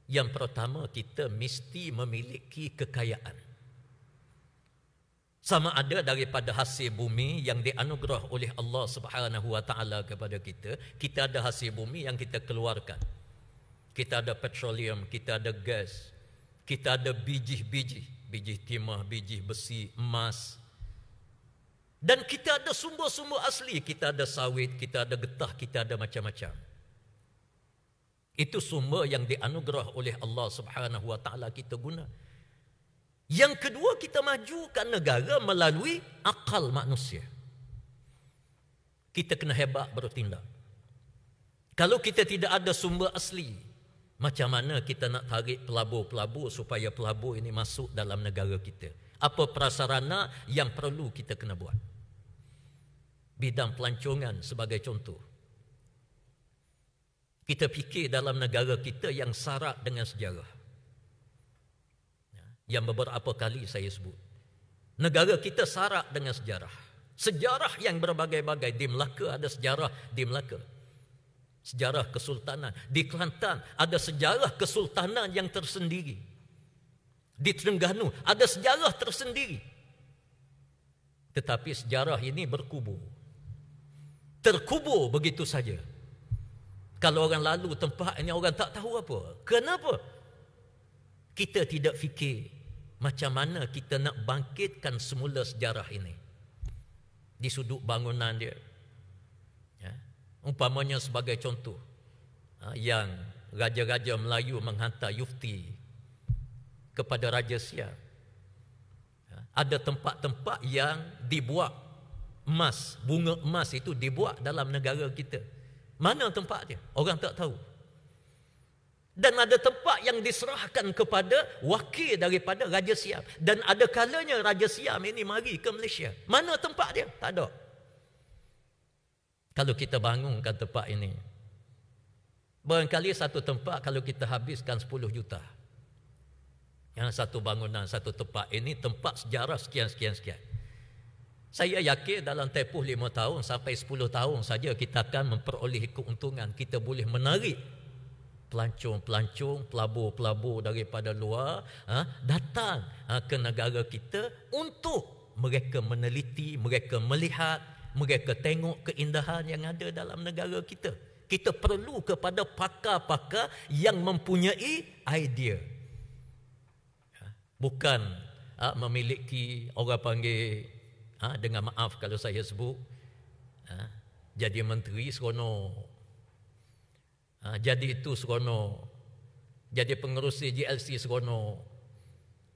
Yang pertama kita mesti memiliki kekayaan. Sama ada daripada hasil bumi yang dianugerah oleh Allah Subhanahu Wa Taala kepada kita, kita ada hasil bumi yang kita keluarkan. Kita ada petroleum, kita ada gas, kita ada biji-biji, biji timah, biji besi, emas, dan kita ada sumber-sumber asli. Kita ada sawit, kita ada getah, kita ada macam-macam. Itu sumber yang dianugerah oleh Allah subhanahu wa ta'ala kita guna. Yang kedua kita majukan negara melalui akal manusia. Kita kena hebat bertindak. Kalau kita tidak ada sumber asli, macam mana kita nak tarik pelabur-pelabur supaya pelabur ini masuk dalam negara Kita apa prasarana yang perlu kita kena buat bidang pelancongan sebagai contoh kita fikir dalam negara kita yang sarat dengan sejarah ya, yang beberapa kali saya sebut negara kita sarat dengan sejarah sejarah yang berbagai-bagai di Melaka ada sejarah di Melaka sejarah kesultanan di Kelantan ada sejarah kesultanan yang tersendiri di Terengganu ada sejarah tersendiri. Tetapi sejarah ini berkubur. Terkubur begitu saja. Kalau orang lalu tempat ini orang tak tahu apa. Kenapa? Kita tidak fikir macam mana kita nak bangkitkan semula sejarah ini. Di sudut bangunan dia. Ya. Umpamanya sebagai contoh. Ha, yang raja-raja Melayu menghantar yufti kepada Raja Sia. Ya, ada tempat-tempat yang dibuat emas, bunga emas itu dibuat dalam negara kita. Mana tempat dia? Orang tak tahu. Dan ada tempat yang diserahkan kepada wakil daripada Raja Siam. Dan ada kalanya Raja Siam ini mari ke Malaysia. Mana tempat dia? Tak ada. Kalau kita bangunkan tempat ini. Barangkali satu tempat kalau kita habiskan 10 juta. Yang satu bangunan, satu tempat ini eh, tempat sejarah sekian-sekian-sekian. Saya yakin dalam tempoh lima tahun sampai sepuluh tahun saja kita akan memperoleh keuntungan. Kita boleh menarik pelancong-pelancong, pelabur-pelabur daripada luar ha, datang ha, ke negara kita untuk mereka meneliti, mereka melihat, mereka tengok keindahan yang ada dalam negara kita. Kita perlu kepada pakar-pakar yang mempunyai idea bukan ha, memiliki orang panggil ha, dengan maaf kalau saya sebut ha, jadi menteri seronok ha, jadi itu seronok jadi pengurus JLC seronok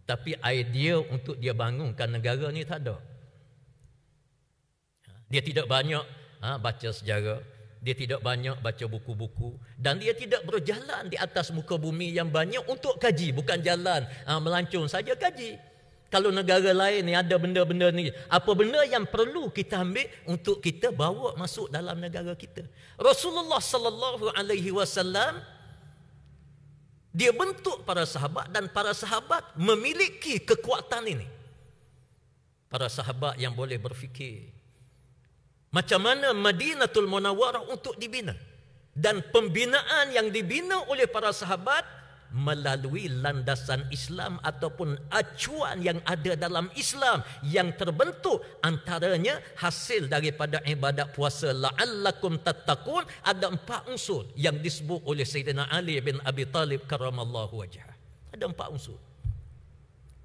tapi idea untuk dia bangunkan negara ni tak ada ha, dia tidak banyak ha, baca sejarah dia tidak banyak baca buku-buku dan dia tidak berjalan di atas muka bumi yang banyak untuk kaji, bukan jalan uh, ah, melancung saja kaji. Kalau negara lain ni ada benda-benda ni, apa benda yang perlu kita ambil untuk kita bawa masuk dalam negara kita? Rasulullah sallallahu alaihi wasallam dia bentuk para sahabat dan para sahabat memiliki kekuatan ini. Para sahabat yang boleh berfikir, macam mana Madinatul Munawarah untuk dibina. Dan pembinaan yang dibina oleh para sahabat melalui landasan Islam ataupun acuan yang ada dalam Islam yang terbentuk antaranya hasil daripada ibadat puasa la'allakum tattaqun ada empat unsur yang disebut oleh Sayyidina Ali bin Abi Talib karamallahu wajah ada empat unsur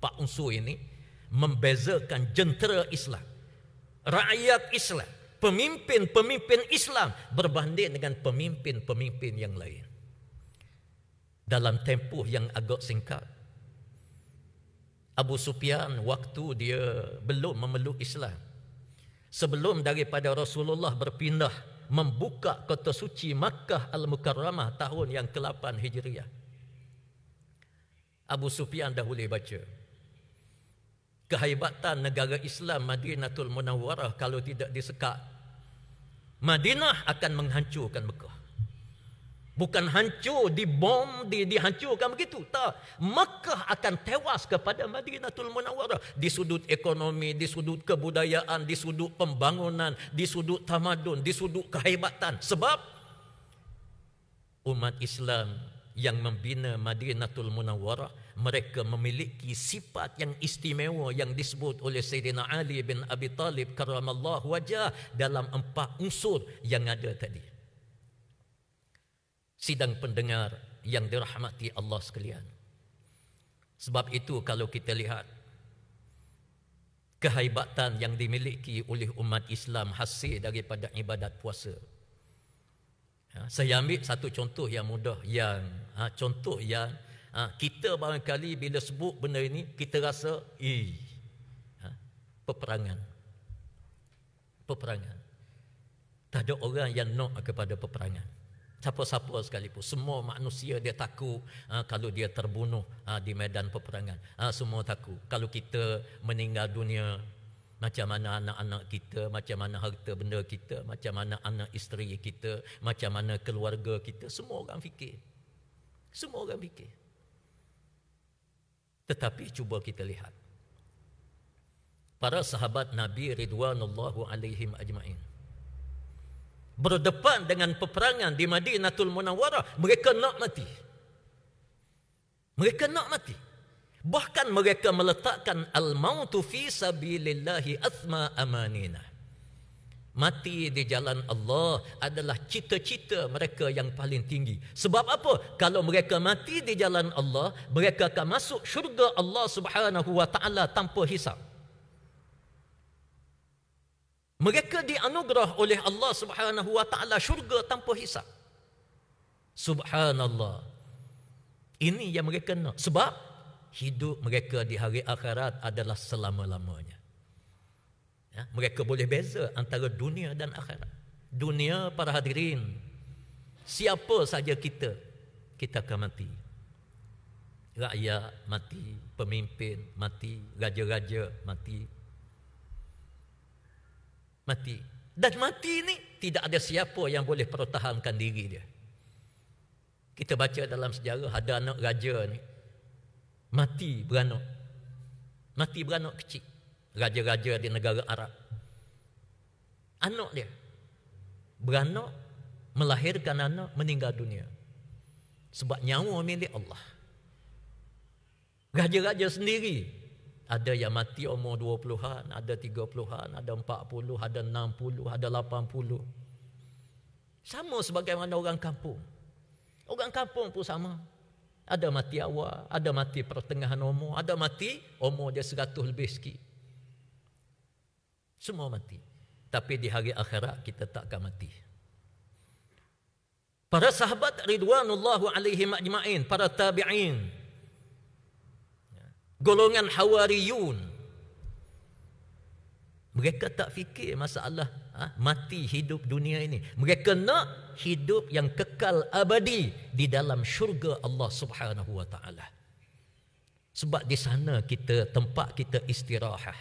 empat unsur ini membezakan jentera Islam rakyat Islam pemimpin-pemimpin Islam berbanding dengan pemimpin-pemimpin yang lain. Dalam tempoh yang agak singkat, Abu Sufyan waktu dia belum memeluk Islam. Sebelum daripada Rasulullah berpindah membuka kota suci Makkah Al-Mukarramah tahun yang ke-8 Hijriah. Abu Sufyan dah boleh baca kehebatan negara Islam Madinatul Munawwarah kalau tidak disekat. Madinah akan menghancurkan Mekah. Bukan hancur, di bom di, dihancurkan begitu. Tak. Mekah akan tewas kepada Madinatul Munawwarah. Di sudut ekonomi, di sudut kebudayaan, di sudut pembangunan, di sudut tamadun, di sudut kehebatan. Sebab umat Islam yang membina Madinatul Munawwarah mereka memiliki sifat yang istimewa yang disebut oleh Sayyidina Ali bin Abi Talib karamallahu wajah dalam empat unsur yang ada tadi. Sidang pendengar yang dirahmati Allah sekalian. Sebab itu kalau kita lihat kehaibatan yang dimiliki oleh umat Islam hasil daripada ibadat puasa. Ha, saya ambil satu contoh yang mudah yang ha, contoh yang ha, kita barangkali bila sebut benda ini kita rasa eh ha, peperangan peperangan tak ada orang yang nak kepada peperangan Siapa-siapa sekalipun Semua manusia dia takut ha, Kalau dia terbunuh ha, di medan peperangan ha, Semua takut Kalau kita meninggal dunia Macam mana anak-anak kita Macam mana harta benda kita Macam mana anak isteri kita Macam mana keluarga kita Semua orang fikir Semua orang fikir tetapi cuba kita lihat. Para sahabat Nabi Ridwanullahu alaihim ajma'in. Berdepan dengan peperangan di Madinatul Munawarah. Mereka nak mati. Mereka nak mati. Bahkan mereka meletakkan al-mautu fi sabilillahi asma amanina mati di jalan Allah adalah cita-cita mereka yang paling tinggi. Sebab apa? Kalau mereka mati di jalan Allah, mereka akan masuk syurga Allah Subhanahu wa taala tanpa hisap. Mereka dianugerah oleh Allah Subhanahu wa taala syurga tanpa hisap. Subhanallah. Ini yang mereka nak. Sebab hidup mereka di hari akhirat adalah selama-lamanya. Ya, mereka boleh beza antara dunia dan akhirat. Dunia para hadirin. Siapa saja kita, kita akan mati. Rakyat mati, pemimpin mati, raja-raja mati. Mati. Dan mati ini tidak ada siapa yang boleh pertahankan diri dia. Kita baca dalam sejarah ada anak raja ni mati beranak. Mati beranak kecil raja-raja di negara Arab. Anak dia. Beranak, melahirkan anak, meninggal dunia. Sebab nyawa milik Allah. Raja-raja sendiri. Ada yang mati umur 20-an, ada 30-an, ada 40, ada 60, ada 80. Sama sebagaimana orang kampung. Orang kampung pun sama. Ada mati awal, ada mati pertengahan umur, ada mati umur dia 100 lebih sikit. Semua mati. Tapi di hari akhirat kita tak akan mati. Para sahabat ridwanullahu alaihi majma'in, para tabi'in, ya. golongan hawariyun, mereka tak fikir masalah ha? mati hidup dunia ini. Mereka nak hidup yang kekal abadi di dalam syurga Allah subhanahu wa ta'ala. Sebab di sana kita tempat kita istirahat.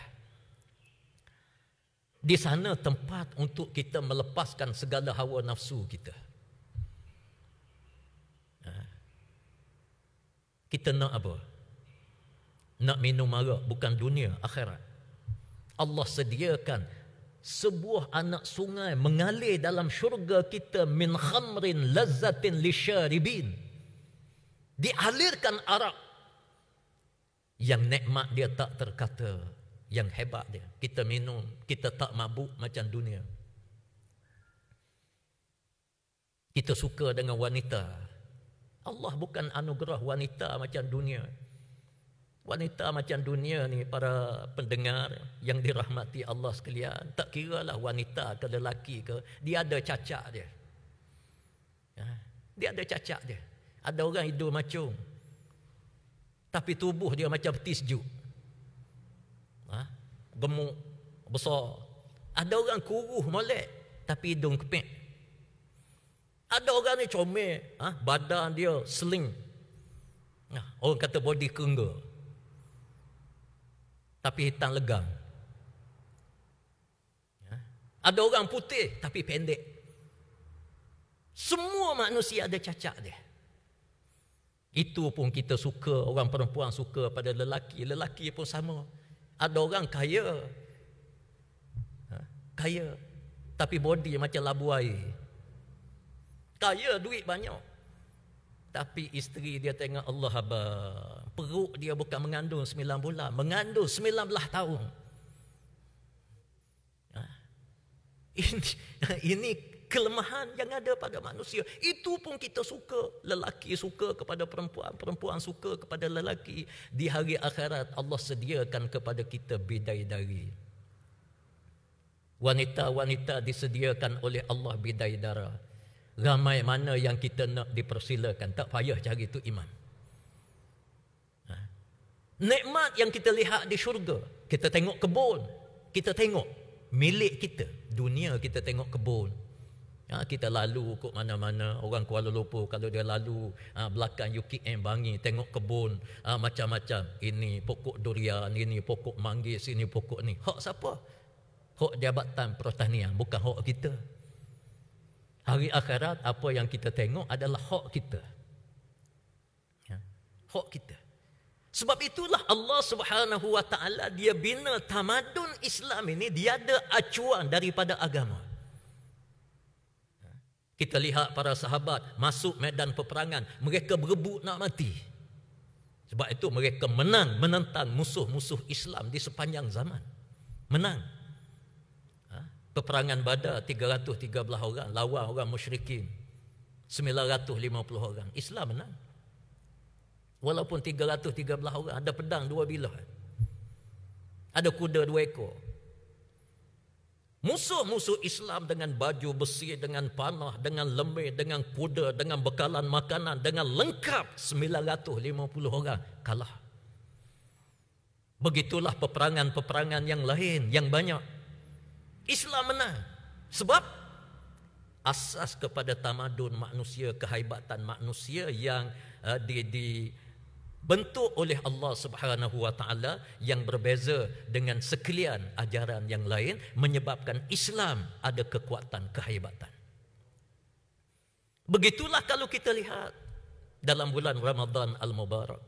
Di sana tempat untuk kita melepaskan segala hawa nafsu kita. Ha? Kita nak apa? Nak minum marah bukan dunia, akhirat. Allah sediakan sebuah anak sungai mengalir dalam syurga kita min khamrin lazzatin lisharibin. Dialirkan arak yang nekmat dia tak terkata yang hebat dia. Kita minum, kita tak mabuk macam dunia. Kita suka dengan wanita. Allah bukan anugerah wanita macam dunia. Wanita macam dunia ni para pendengar yang dirahmati Allah sekalian. Tak kira lah wanita ke lelaki ke. Dia ada cacat dia. Ya, dia ada cacat dia. Ada orang hidup macam. Tapi tubuh dia macam peti sejuk gemuk, besar. Ada orang kuruh molek tapi hidung kepik. Ada orang ni comel, ha? badan dia sling. Ha, orang kata body kengga. Tapi hitam legam. Ha? Ada orang putih tapi pendek. Semua manusia ada cacat dia. Itu pun kita suka, orang perempuan suka pada lelaki. Lelaki pun sama ada orang kaya. Ha, kaya. Tapi body macam labu air. Kaya duit banyak. Tapi isteri dia tengok Allah haba, Perut dia bukan mengandung sembilan bulan. Mengandung sembilan belah tahun. Ha. <laughs> Ini, ini kelemahan yang ada pada manusia. Itu pun kita suka. Lelaki suka kepada perempuan, perempuan suka kepada lelaki. Di hari akhirat Allah sediakan kepada kita bidai-dari. Wanita-wanita disediakan oleh Allah bidai-dara. Ramai mana yang kita nak dipersilakan. Tak payah cari itu iman. Ha? Nekmat yang kita lihat di syurga. Kita tengok kebun. Kita tengok milik kita. Dunia kita tengok kebun. Ha, kita lalu kok mana-mana orang Kuala Lumpur kalau dia lalu ha, belakang UKM Bangi tengok kebun ha, macam-macam ini pokok durian ini pokok manggis ini pokok ni hak siapa hak jabatan pertanian bukan hak kita hari akhirat apa yang kita tengok adalah hak kita ya hak kita sebab itulah Allah Subhanahu wa taala dia bina tamadun Islam ini dia ada acuan daripada agama kita lihat para sahabat masuk medan peperangan. Mereka berebut nak mati. Sebab itu mereka menang menentang musuh-musuh Islam di sepanjang zaman. Menang. Ha? Peperangan badar 313 orang. Lawan orang musyrikin. 950 orang. Islam menang. Walaupun 313 orang. Ada pedang dua bilah. Ada kuda dua ekor. Musuh-musuh Islam dengan baju besi, dengan panah, dengan lembih, dengan kuda, dengan bekalan makanan, dengan lengkap 950 orang kalah. Begitulah peperangan-peperangan yang lain, yang banyak. Islam menang. Sebab asas kepada tamadun manusia, kehebatan manusia yang uh, di, di, bentuk oleh Allah Subhanahu wa taala yang berbeza dengan sekalian ajaran yang lain menyebabkan Islam ada kekuatan kehebatan. Begitulah kalau kita lihat dalam bulan Ramadan al-Mubarak.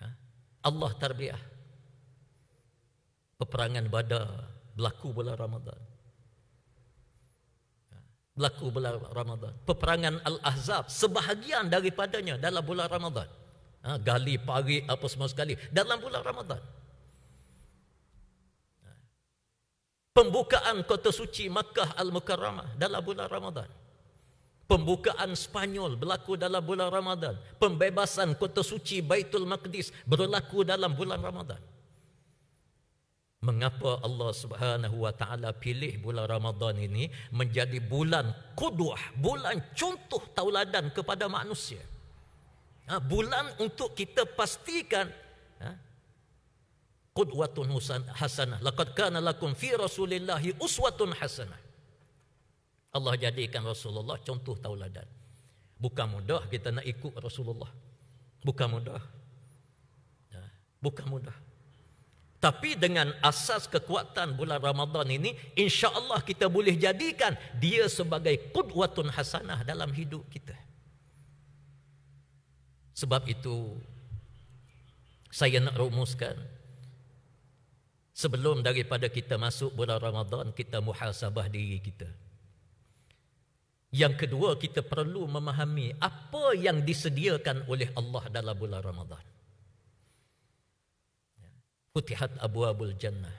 Ha? Allah tarbiyah. Peperangan Badar berlaku bulan Ramadan. Ha? Berlaku bulan Ramadan. Peperangan Al-Ahzab sebahagian daripadanya dalam bulan Ramadan. Ha, gali pari apa semua sekali dalam bulan Ramadan. Ha. Pembukaan kota suci Makkah Al-Mukarramah dalam bulan Ramadan. Pembukaan Spanyol berlaku dalam bulan Ramadan. Pembebasan kota suci Baitul Maqdis berlaku dalam bulan Ramadan. Mengapa Allah Subhanahu wa taala pilih bulan Ramadan ini menjadi bulan kuduh, bulan contoh tauladan kepada manusia? Ha, bulan untuk kita pastikan ha, hasanah. Laqad kana lakum fi Rasulillah uswatun hasanah. Allah jadikan Rasulullah contoh tauladan. Bukan mudah kita nak ikut Rasulullah. Bukan mudah. Ya, bukan mudah. Tapi dengan asas kekuatan bulan Ramadan ini, insya-Allah kita boleh jadikan dia sebagai qudwatun hasanah dalam hidup kita. Sebab itu saya nak rumuskan sebelum daripada kita masuk bulan Ramadan kita muhasabah diri kita. Yang kedua kita perlu memahami apa yang disediakan oleh Allah dalam bulan Ramadan. Futihat Abu Abul Jannah.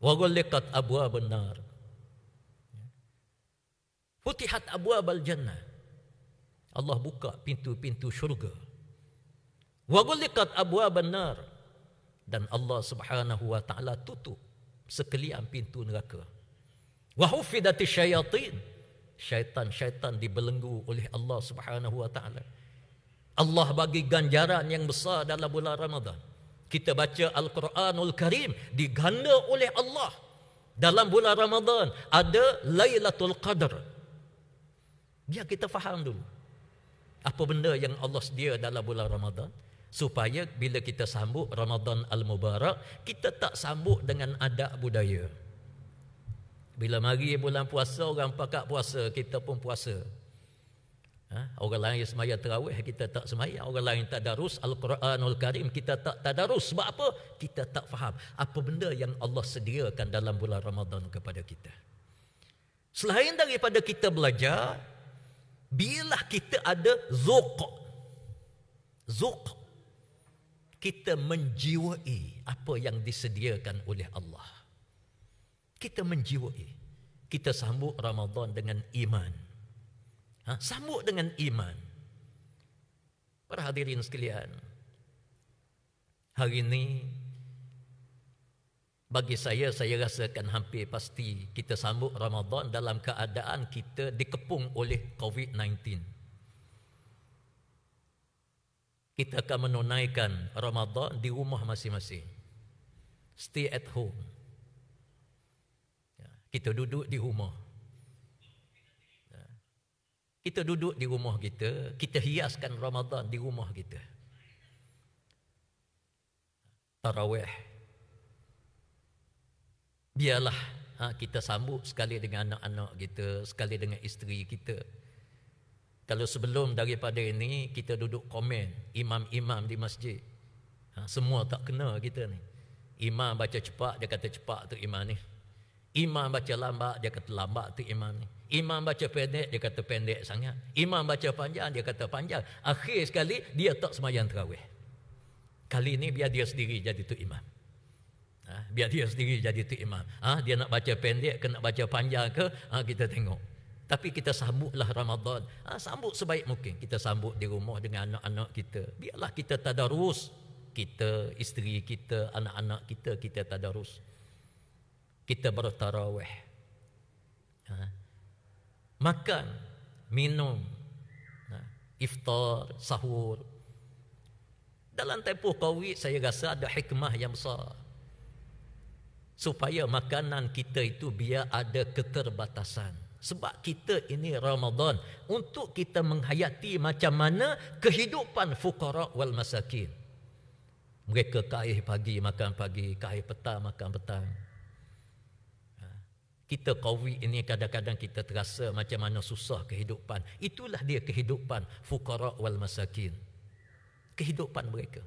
Wagulikat Abu Abul Nar. Futihat Abu Abul Jannah. Allah buka pintu-pintu syurga. Wa gulikat abu abanar. Dan Allah subhanahu wa ta'ala tutup sekalian pintu neraka. Wa hufidati syayatin. Syaitan-syaitan dibelenggu oleh Allah subhanahu wa ta'ala. Allah bagi ganjaran yang besar dalam bulan Ramadan. Kita baca Al-Quranul Karim diganda oleh Allah. Dalam bulan Ramadan ada Lailatul Qadar. Biar kita faham dulu apa benda yang Allah sedia dalam bulan Ramadan supaya bila kita sambut Ramadan al-Mubarak kita tak sambut dengan adat budaya bila mari bulan puasa orang pakat puasa kita pun puasa ha? orang lain semaya terawih kita tak semaya orang lain tak darus al-Quranul Karim kita tak tadarus sebab apa kita tak faham apa benda yang Allah sediakan dalam bulan Ramadan kepada kita selain daripada kita belajar bila kita ada zuq. Zuq. Kita menjiwai apa yang disediakan oleh Allah. Kita menjiwai. Kita sambut Ramadan dengan iman. Ha? Sambut dengan iman. Para hadirin sekalian. Hari ini bagi saya, saya rasakan hampir pasti kita sambut Ramadan dalam keadaan kita dikepung oleh COVID-19. Kita akan menunaikan Ramadan di rumah masing-masing. Stay at home. Ya, kita duduk di rumah. Ya, kita duduk di rumah kita, kita hiaskan Ramadan di rumah kita. Taraweh biarlah ha, kita sambut sekali dengan anak-anak kita, sekali dengan isteri kita. Kalau sebelum daripada ini kita duduk komen imam-imam di masjid. Ha, semua tak kena kita ni. Imam baca cepat dia kata cepat tu imam ni. Imam baca lambat dia kata lambat tu imam ni. Imam baca pendek dia kata pendek sangat. Imam baca panjang dia kata panjang. Akhir sekali dia tak semayang terawih. Kali ini biar dia sendiri jadi tu imam. Ha, biar dia sendiri jadi tu imam. Ha, dia nak baca pendek ke nak baca panjang ke ha, kita tengok. Tapi kita sambutlah Ramadan. Ha, sambut sebaik mungkin. Kita sambut di rumah dengan anak-anak kita. Biarlah kita tadarus. Kita, isteri kita, anak-anak kita, kita tadarus. Kita bertarawih. Ha. Makan, minum, ha, iftar, sahur. Dalam tempoh kawit saya rasa ada hikmah yang besar supaya makanan kita itu biar ada keterbatasan sebab kita ini Ramadan untuk kita menghayati macam mana kehidupan fuqara wal masakin mereka kaih pagi makan pagi kaih petang makan petang ha. kita covid ini kadang-kadang kita terasa macam mana susah kehidupan itulah dia kehidupan fuqara wal masakin kehidupan mereka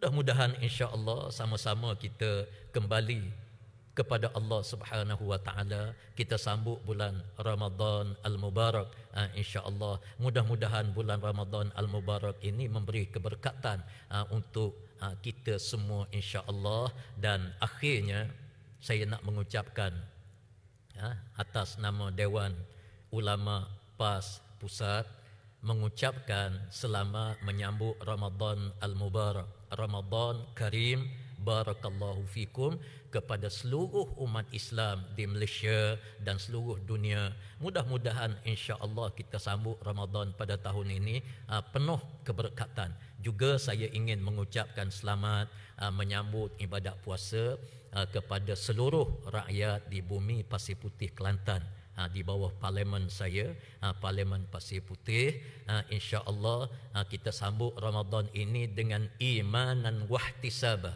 Mudah-mudahan insya-Allah sama-sama kita kembali kepada Allah Subhanahu wa taala kita sambut bulan Ramadhan Al Mubarak uh, ah, insya-Allah mudah-mudahan bulan Ramadhan Al Mubarak ini memberi keberkatan uh, untuk uh, kita semua insya-Allah dan akhirnya saya nak mengucapkan uh, atas nama Dewan Ulama PAS Pusat mengucapkan selamat menyambut Ramadhan Al Mubarak Ramadan Karim Barakallahu Fikum kepada seluruh umat Islam di Malaysia dan seluruh dunia. Mudah-mudahan insya Allah kita sambut Ramadan pada tahun ini ah, penuh keberkatan. Juga saya ingin mengucapkan selamat ah, menyambut ibadat puasa ah, kepada seluruh rakyat di bumi Pasir Putih Kelantan. Ah, di bawah parlimen saya ha, parlimen pasir putih ha, insyaallah kita sambut Ramadan ini dengan iman dan wahtisab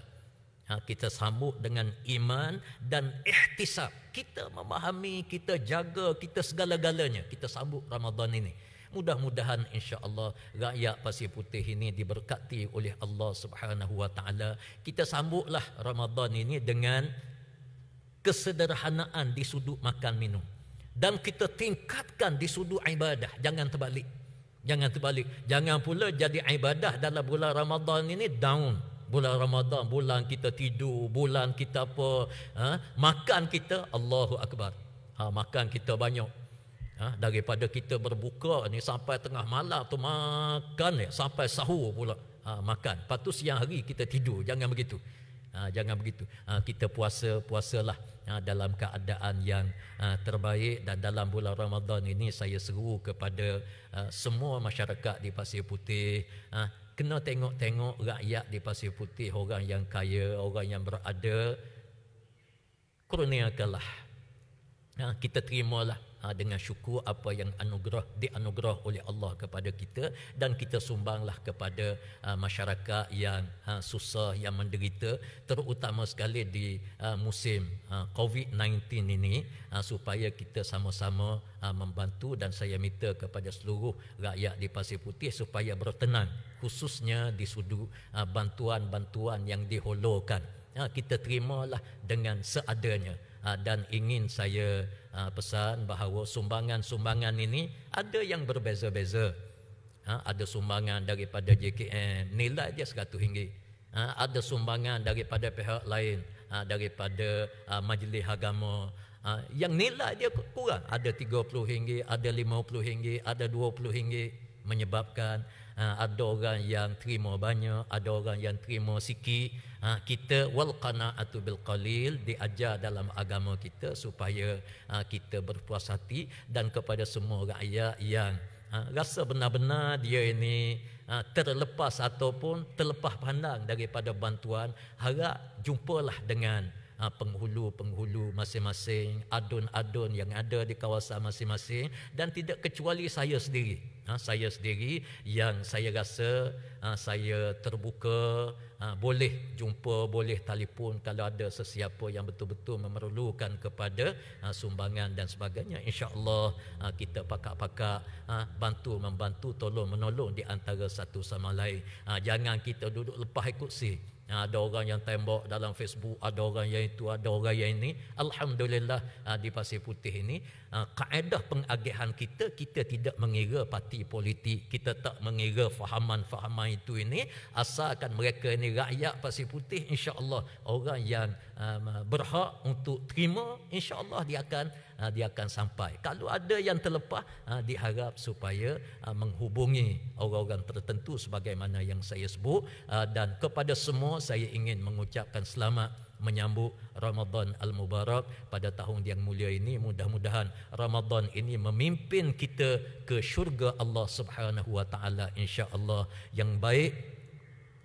kita sambut dengan iman dan ihtisab kita memahami kita jaga kita segala-galanya kita sambut Ramadan ini mudah-mudahan insya-Allah rakyat Pasir Putih ini diberkati oleh Allah Subhanahu wa taala. Kita sambutlah Ramadan ini dengan kesederhanaan di sudut makan minum dan kita tingkatkan di sudut ibadah jangan terbalik jangan terbalik jangan pula jadi ibadah dalam bulan Ramadan ini down bulan Ramadan bulan kita tidur bulan kita apa ha? makan kita Allahu akbar ha makan kita banyak ha daripada kita berbuka ni sampai tengah malam tu makan ya sampai sahur pula ha makan patut siang hari kita tidur jangan begitu Ha, jangan begitu. Ha, kita puasa, puasalah ha, dalam keadaan yang ha, terbaik dan dalam bulan Ramadan ini saya seru kepada ha, semua masyarakat di Pasir Putih ha, kena tengok-tengok rakyat di Pasir Putih, orang yang kaya, orang yang berada kurniakanlah. Ha, kita terimalah ha, dengan syukur apa yang anugerah dianugerah oleh Allah kepada kita dan kita sumbanglah kepada ha, masyarakat yang ha, susah yang menderita terutama sekali di ha, musim ha, COVID-19 ini ha, supaya kita sama-sama ha, membantu dan saya minta kepada seluruh rakyat di Pasir Putih supaya bertenang khususnya di sudu ha, bantuan-bantuan yang diholokan ha, kita terimalah dengan seadanya Ah, dan ingin saya ah, pesan bahawa sumbangan-sumbangan ini ada yang berbeza-beza. Ah, ada sumbangan daripada JKN, nilai dia satu hingga. Ada sumbangan daripada pihak lain daripada majlis agama yang nilai dia kurang ada 30 ringgit, ada 50 ringgit, ada 20 ringgit menyebabkan ada orang yang terima banyak, ada orang yang terima sikit Ha, kita wal qanaatu bil qalil diajar dalam agama kita supaya ha, kita berpuas hati dan kepada semua rakyat yang ha, rasa benar-benar dia ini ha, terlepas ataupun terlepas pandang daripada bantuan harap jumpalah dengan Ah, penghulu-penghulu masing-masing, adun-adun yang ada di kawasan masing-masing dan tidak kecuali saya sendiri. Ah, saya sendiri yang saya rasa ah, saya terbuka, boleh jumpa, boleh telefon kalau ada sesiapa yang betul-betul memerlukan kepada sumbangan dan sebagainya. InsyaAllah kita pakak-pakak bantu membantu, tolong menolong di antara satu sama lain. Jangan kita duduk lepas ikut sini. Ha, ada orang yang tembok dalam Facebook, ada orang yang itu, ada orang yang ini. Alhamdulillah ah, di Pasir Putih ini, ah, kaedah pengagihan kita, kita tidak mengira parti politik, kita tak mengira fahaman-fahaman itu ini. Asalkan mereka ini rakyat Pasir Putih, insyaAllah orang yang Um, berhak untuk terima insyaallah dia akan uh, dia akan sampai kalau ada yang terlepas uh, diharap supaya uh, menghubungi orang-orang tertentu sebagaimana yang saya sebut dan kepada semua saya ingin mengucapkan selamat menyambut Ramadan al-Mubarak pada tahun yang mulia ini mudah-mudahan Ramadan ini memimpin kita ke syurga Allah Subhanahu wa taala insya-Allah yang baik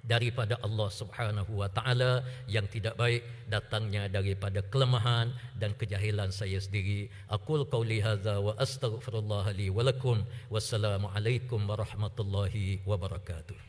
daripada Allah Subhanahu wa taala yang tidak baik datangnya daripada kelemahan dan kejahilan saya sendiri aqul qauli hadza wa astaghfirullah li wa lakum wassalamu alaikum warahmatullahi wabarakatuh